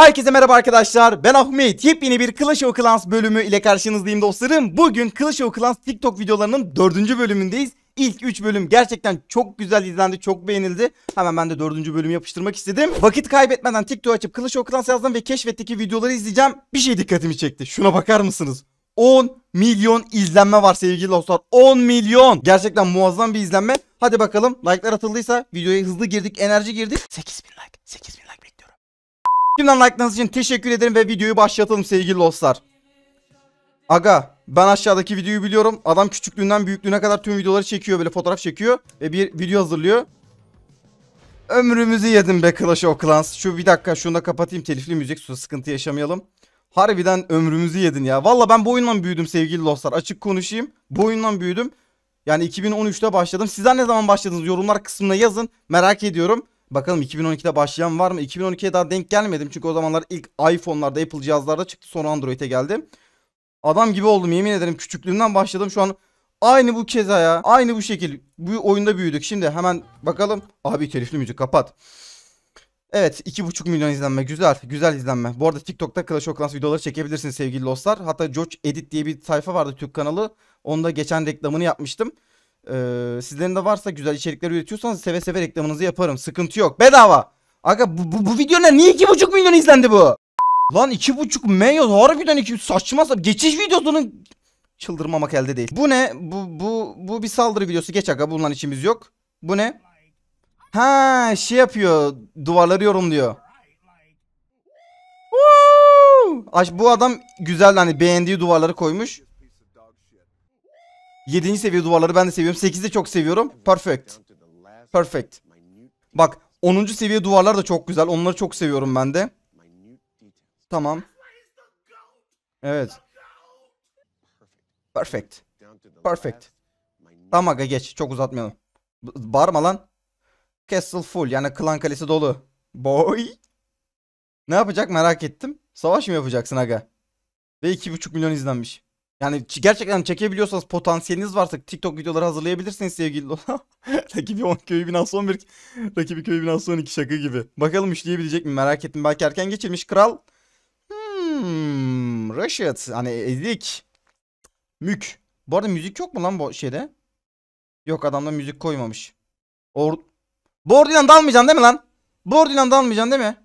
Herkese merhaba arkadaşlar ben Ahmet yepyeni bir Clash of Clans bölümü ile karşınızdayım dostlarım Bugün Clash of Clans TikTok videolarının dördüncü bölümündeyiz İlk 3 bölüm gerçekten çok güzel izlendi çok beğenildi Hemen ben de 4. bölümü yapıştırmak istedim Vakit kaybetmeden TikTok açıp Clash of Clans yazdım ve keşfetteki videoları izleyeceğim Bir şey dikkatimi çekti şuna bakar mısınız 10 milyon izlenme var sevgili dostlar 10 milyon gerçekten muazzam bir izlenme Hadi bakalım like'lar atıldıysa videoya hızlı girdik enerji girdik 8000 like 8000 like Şimdiden like'larınız için teşekkür ederim ve videoyu başlatalım sevgili dostlar. Aga ben aşağıdaki videoyu biliyorum. Adam küçüklüğünden büyüklüğüne kadar tüm videoları çekiyor böyle fotoğraf çekiyor ve bir video hazırlıyor. Ömrümüzü yedim be Clash of Clans. Şu bir dakika şunu da kapatayım telifli müzik sıkıntı yaşamayalım. Harbiden ömrümüzü yedin ya. Valla ben bu oyundan büyüdüm sevgili dostlar. Açık konuşayım. Bu oyundan büyüdüm. Yani 2013'te başladım. Sizler ne zaman başladınız? Yorumlar kısmına yazın. Merak ediyorum. Bakalım 2012'de başlayan var mı? 2012'ye daha denk gelmedim. Çünkü o zamanlar ilk iPhone'larda, Apple cihazlarda çıktı. Sonra Android'e geldi. Adam gibi oldum yemin ederim. Küçüklüğümden başladım. Şu an aynı bu keza ya. Aynı bu şekil. Bu oyunda büyüdük. Şimdi hemen bakalım. Abi telifli müzik kapat. Evet 2.5 milyon izlenme güzel güzel izlenme. Bu arada TikTok'ta Clash of Clans videoları çekebilirsiniz sevgili dostlar. Hatta George Edit diye bir sayfa vardı Türk kanalı. Onda geçen reklamını yapmıştım. Ee, sizlerin de varsa güzel içerikler üretiyorsanız seve seve reklamınızı yaparım. Sıkıntı yok. Bedava. Aga bu, bu, bu ne? niye 2,5 milyon izlendi bu? Lan 2,5 milyon harbiden 2 saçma sapan geçiş videosunun çıldırmamak elde değil. Bu ne? Bu bu bu bir saldırı videosu. Geç aga bundan içimiz yok. Bu ne? Ha şey yapıyor. Duvarları yorumluyor. Aç bu adam güzel hani beğendiği duvarları koymuş. 7. seviye duvarları ben de seviyorum. 8'i de çok seviyorum. Perfect. Perfect. Bak 10. seviye duvarlar da çok güzel. Onları çok seviyorum ben de. Tamam. Evet. Perfect. Perfect. Tamam aga geç. Çok uzatmayalım. B bağırma lan. Castle full. Yani klan kalesi dolu. Boy. Ne yapacak merak ettim. Savaş mı yapacaksın aga? Ve 2,5 milyon izlenmiş. Yani gerçekten çekebiliyorsanız potansiyeliniz varsa TikTok videoları hazırlayabilirsiniz sevgili Lola. rakibi 10 köyü binası 11, rakibi köyü binası 12 şaka gibi. Bakalım işleyebilecek mi merak ettim. Belki erken geçirmiş kral. Hmm, Rashid hani ezik. Mük. Bu arada müzik yok mu lan bu şeyde? Yok adamda müzik koymamış. Or Bordilan dalmayacaksın değil mi lan? Bordilan dalmayacaksın değil mi?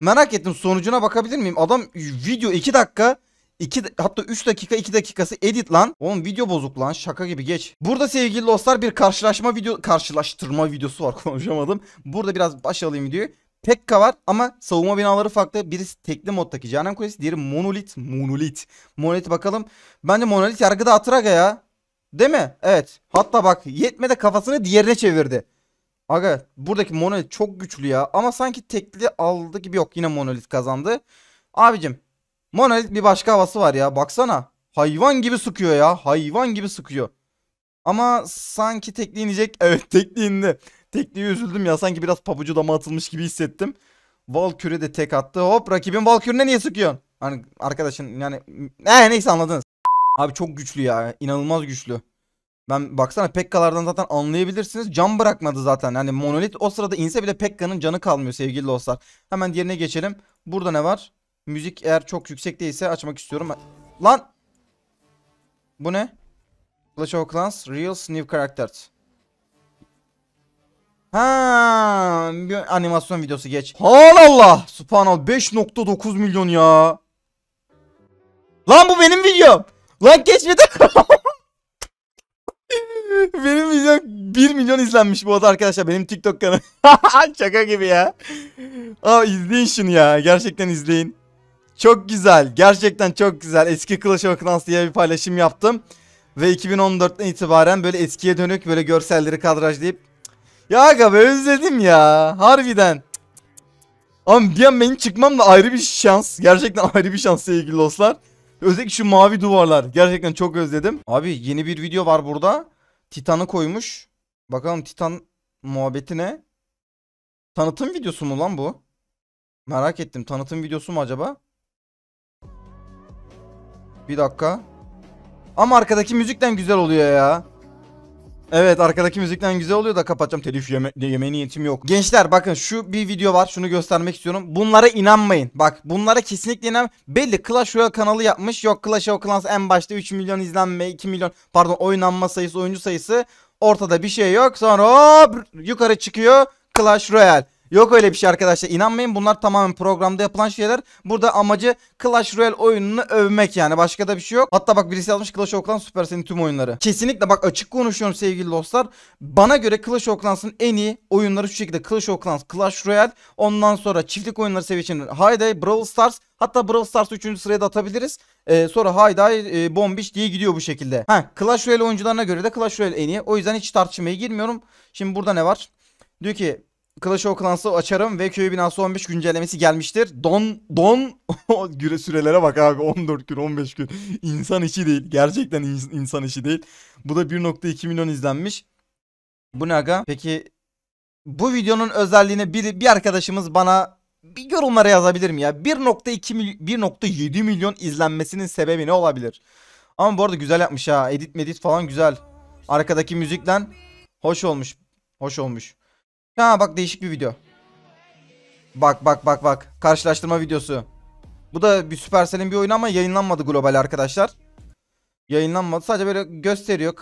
Merak ettim sonucuna bakabilir miyim? Adam video 2 dakika 2 hatta 3 dakika 2 dakikası edit lan. Oğlum video bozuk lan şaka gibi geç. Burada sevgili dostlar bir karşılaşma video karşılaştırma videosu var konuşamadım. Burada biraz baş alayım videoyu. Pekka var ama savunma binaları farklı. Birisi tekli moddaki Canem Kulesi, diğeri monolit. Monolit. Monolit bakalım. Bence monolit yargıda Atraga ya. Değil mi? Evet. Hatta bak yetmedi kafasını diğerine çevirdi. Aga buradaki monolit çok güçlü ya. Ama sanki tekli aldı gibi yok. Yine monolit kazandı. Abicim Monolith bir başka havası var ya. Baksana. Hayvan gibi sıkıyor ya. Hayvan gibi sıkıyor. Ama sanki tekli inecek. Evet tekli indi. Tekliye üzüldüm ya. Sanki biraz pabucu dama atılmış gibi hissettim. Valkyrie de tek attı. Hop rakibin Valkyrie'ne niye sıkıyorsun? Hani arkadaşın yani. Ee, neyse anladınız. Abi çok güçlü ya. İnanılmaz güçlü. Ben baksana Pekka'lardan zaten anlayabilirsiniz. Can bırakmadı zaten. Yani monolit o sırada inse bile Pekka'nın canı kalmıyor sevgili dostlar. Hemen diğerine geçelim. Burada ne var? Müzik eğer çok yüksek değilse açmak istiyorum. Lan! Bu ne? Clash of Clans Reels New Characters. Ha, bir animasyon videosu geç. Hal Allah! Subhanal 5.9 milyon ya. Lan bu benim videom. Lan geçmedi. benim videom 1 milyon izlenmiş bu arada arkadaşlar. Benim TikTok kanalı. Şaka gibi ya. Aa izleyin şunu ya. Gerçekten izleyin. Çok güzel. Gerçekten çok güzel. Eski Clash of Clans diye bir paylaşım yaptım. Ve 2014'ten itibaren böyle eskiye dönük böyle görselleri kadrajlayıp Ya aga be özledim ya. Harbiden. Ama bir an benim çıkmam da ayrı bir şans. Gerçekten ayrı bir şans sevgili dostlar. Özellikle şu mavi duvarlar. Gerçekten çok özledim. Abi yeni bir video var burada. Titan'ı koymuş. Bakalım Titan muhabbeti ne? Tanıtım videosu mu lan bu? Merak ettim. Tanıtım videosu mu acaba? Bir dakika. Ama arkadaki müzikten güzel oluyor ya. Evet arkadaki müzikten güzel oluyor da kapatacağım telif yeme yeme niyetim yok. Gençler bakın şu bir video var şunu göstermek istiyorum. Bunlara inanmayın. Bak bunlara kesinlikle inan. Belli Clash Royale kanalı yapmış. Yok Clash of Clans en başta 3 milyon izlenme 2 milyon pardon oynanma sayısı oyuncu sayısı. Ortada bir şey yok. Sonra hop yukarı çıkıyor Clash Royale. Yok öyle bir şey arkadaşlar. İnanmayın bunlar tamamen programda yapılan şeyler. Burada amacı Clash Royale oyununu övmek yani. Başka da bir şey yok. Hatta bak birisi almış Clash of Clans Supercell'in tüm oyunları. Kesinlikle bak açık konuşuyorum sevgili dostlar. Bana göre Clash of Clans'ın en iyi oyunları şu şekilde. Clash of Clans, Clash Royale. Ondan sonra çiftlik oyunları seviyesinde Hayday, Brawl Stars. Hatta Brawl Stars 3. sıraya da atabiliriz. Ee, sonra Hayday, e, Bombiş diye gidiyor bu şekilde. Ha, Clash Royale oyuncularına göre de Clash Royale en iyi. O yüzden hiç tartışmaya girmiyorum. Şimdi burada ne var? Diyor ki Clash of Clans'ı açarım ve köy binası 15 güncellemesi gelmiştir. Don don güre sürelere bak abi 14 gün 15 gün. İnsan işi değil. Gerçekten in, insan işi değil. Bu da 1.2 milyon izlenmiş. Bu ne aga? Peki bu videonun özelliğini bir, bir arkadaşımız bana bir yorumlara yazabilir mi ya? 1.2 milyon 1.7 milyon izlenmesinin sebebi ne olabilir? Ama bu arada güzel yapmış ha. Edit medit falan güzel. Arkadaki müzikten hoş olmuş. Hoş olmuş. Ha bak değişik bir video. Bak bak bak bak. Karşılaştırma videosu. Bu da bir Supercell'in bir oyunu ama yayınlanmadı global arkadaşlar. Yayınlanmadı. Sadece böyle gösteriyor.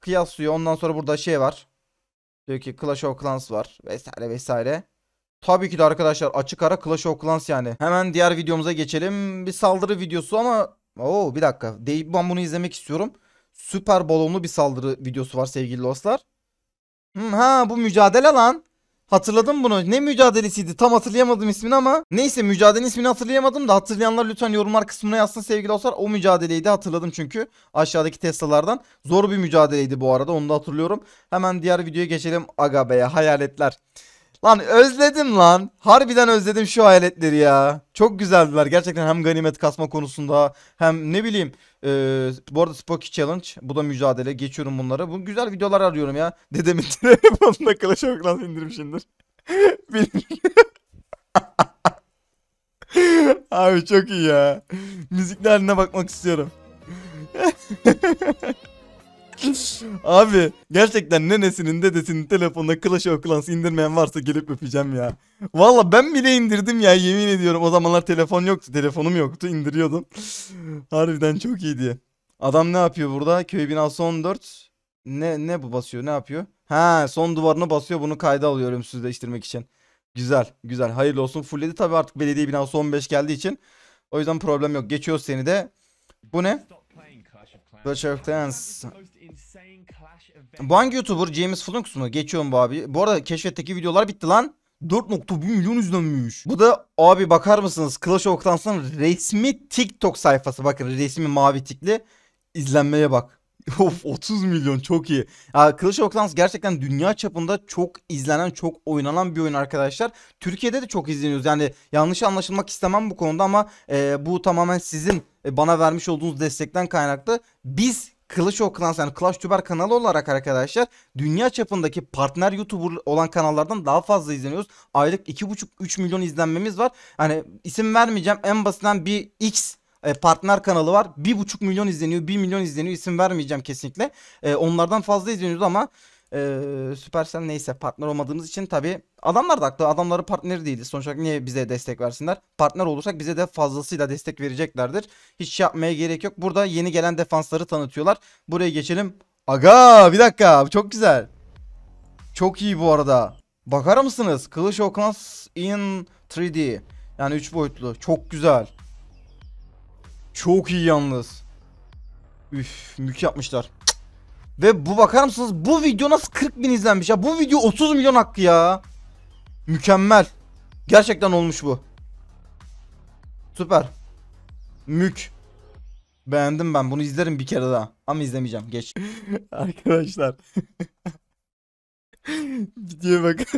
Kıyaslıyor. Ondan sonra burada şey var. Diyor ki Clash of Clans var. Vesaire vesaire. Tabii ki de arkadaşlar açık ara Clash of Clans yani. Hemen diğer videomuza geçelim. Bir saldırı videosu ama... Oo bir dakika. ben bunu izlemek istiyorum. Süper balonlu bir saldırı videosu var sevgili dostlar. Hmm, ha bu mücadele lan. Hatırladım bunu. Ne mücadelesiydi? Tam hatırlayamadım ismini ama neyse mücadelenin ismini hatırlayamadım da hatırlayanlar lütfen yorumlar kısmına yazsın sevgili dostlar. O mücadeleydi hatırladım çünkü aşağıdaki Tesla'lardan. Zor bir mücadeleydi bu arada onu da hatırlıyorum. Hemen diğer videoya geçelim. Aga be hayaletler. Lan özledim lan. Harbiden özledim şu hayaletleri ya. Çok güzeldiler gerçekten hem ganimet kasma konusunda hem ne bileyim e, bu arada Spocky Challenge bu da mücadele geçiyorum bunları. Bu güzel videolar arıyorum ya. Dedemin telefonuna Clash of Clans indirmişimdir. Abi çok iyi ya. Müziklerine bakmak istiyorum. Abi gerçekten nenesinin dedesinin telefonuna Clash of Clans indirmeyen varsa gelip öpeceğim ya. Valla ben bile indirdim ya yemin ediyorum. O zamanlar telefon yoktu. Telefonum yoktu indiriyordum. Harbiden çok iyiydi. Adam ne yapıyor burada? Köy binası 14. Ne, ne bu basıyor ne yapıyor? Ha son duvarına basıyor bunu kayda alıyor ölümsüzleştirmek için. Güzel güzel hayırlı olsun. Fulledi tabi artık belediye binası 15 geldiği için. O yüzden problem yok. Geçiyoruz seni de. Bu ne? Clash of Clans. Bu hangi YouTuber? James Flux mu? Geçiyorum bu abi. Bu arada keşfetteki videolar bitti lan. 4.1 milyon izlenmiş. Bu da abi bakar mısınız Clash of Clans'ın resmi TikTok sayfası. Bakın resmi mavi tikli. izlenmeye bak. Of 30 milyon çok iyi. Ya, Clash of Clans gerçekten dünya çapında çok izlenen, çok oynanan bir oyun arkadaşlar. Türkiye'de de çok izleniyoruz. Yani yanlış anlaşılmak istemem bu konuda ama e, bu tamamen sizin e, bana vermiş olduğunuz destekten kaynaklı biz Clash of Clans yani Clash Tuber kanalı olarak arkadaşlar dünya çapındaki partner YouTuber olan kanallardan daha fazla izleniyoruz. Aylık 2,5-3 milyon izlenmemiz var. Hani isim vermeyeceğim en basitinden bir X e, partner kanalı var. 1,5 milyon izleniyor, 1 milyon izleniyor. isim vermeyeceğim kesinlikle. E, onlardan fazla izleniyoruz ama ee, Supercell neyse partner olmadığımız için tabi adamlar da haklı. Adamları partner değildi. Sonuç olarak niye bize destek versinler? Partner olursak bize de fazlasıyla destek vereceklerdir. Hiç şey yapmaya gerek yok. Burada yeni gelen defansları tanıtıyorlar. Buraya geçelim. Aga bir dakika çok güzel. Çok iyi bu arada. Bakar mısınız? Kılıç Okans in 3D. Yani 3 boyutlu. Çok güzel. Çok iyi yalnız. Üf mük yapmışlar. Ve bu bakar mısınız bu video nasıl 40 bin izlenmiş ya. Bu video 30 milyon hakkı ya. Mükemmel. Gerçekten olmuş bu. Süper. Mük. Beğendim ben bunu izlerim bir kere daha. Ama izlemeyeceğim geç. Arkadaşlar. Videoya bak.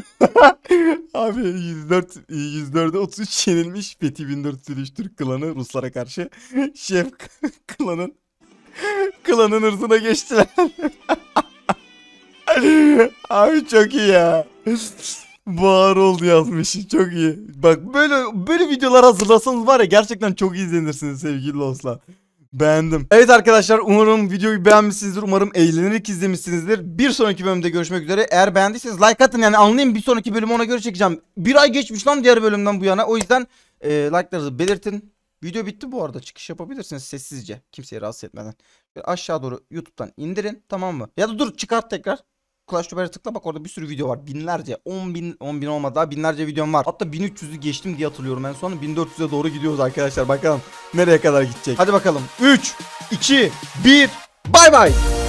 Abi 104 104'e 33 yenilmiş Fethi 1400 Türk klanı Ruslara karşı. Şef klanın Klanın hırsına geçtiler. Ay çok iyi ya. Bahar oldu yazmış. Çok iyi. Bak böyle böyle videolar hazırlasanız var ya gerçekten çok izlenirsiniz sevgili dostlar. Beğendim. Evet arkadaşlar umarım videoyu beğenmişsinizdir. Umarım eğlenerek izlemişsinizdir. Bir sonraki bölümde görüşmek üzere. Eğer beğendiyseniz like atın yani anlayın bir sonraki bölümü ona göre çekeceğim. Bir ay geçmiş lan diğer bölümden bu yana. O yüzden e, like'larınızı belirtin. Video bitti bu arada. Çıkış yapabilirsiniz sessizce. Kimseyi rahatsız etmeden. Böyle aşağı doğru YouTube'dan indirin. Tamam mı? Ya da dur çıkart tekrar. Clash Royale'e tıkla bak orada bir sürü video var. Binlerce. 10 bin, 10 bin olmadı daha binlerce videom var. Hatta 1300'ü geçtim diye hatırlıyorum en son. 1400'e doğru gidiyoruz arkadaşlar. Bakalım nereye kadar gidecek. Hadi bakalım. 3, 2, 1. Bay bay.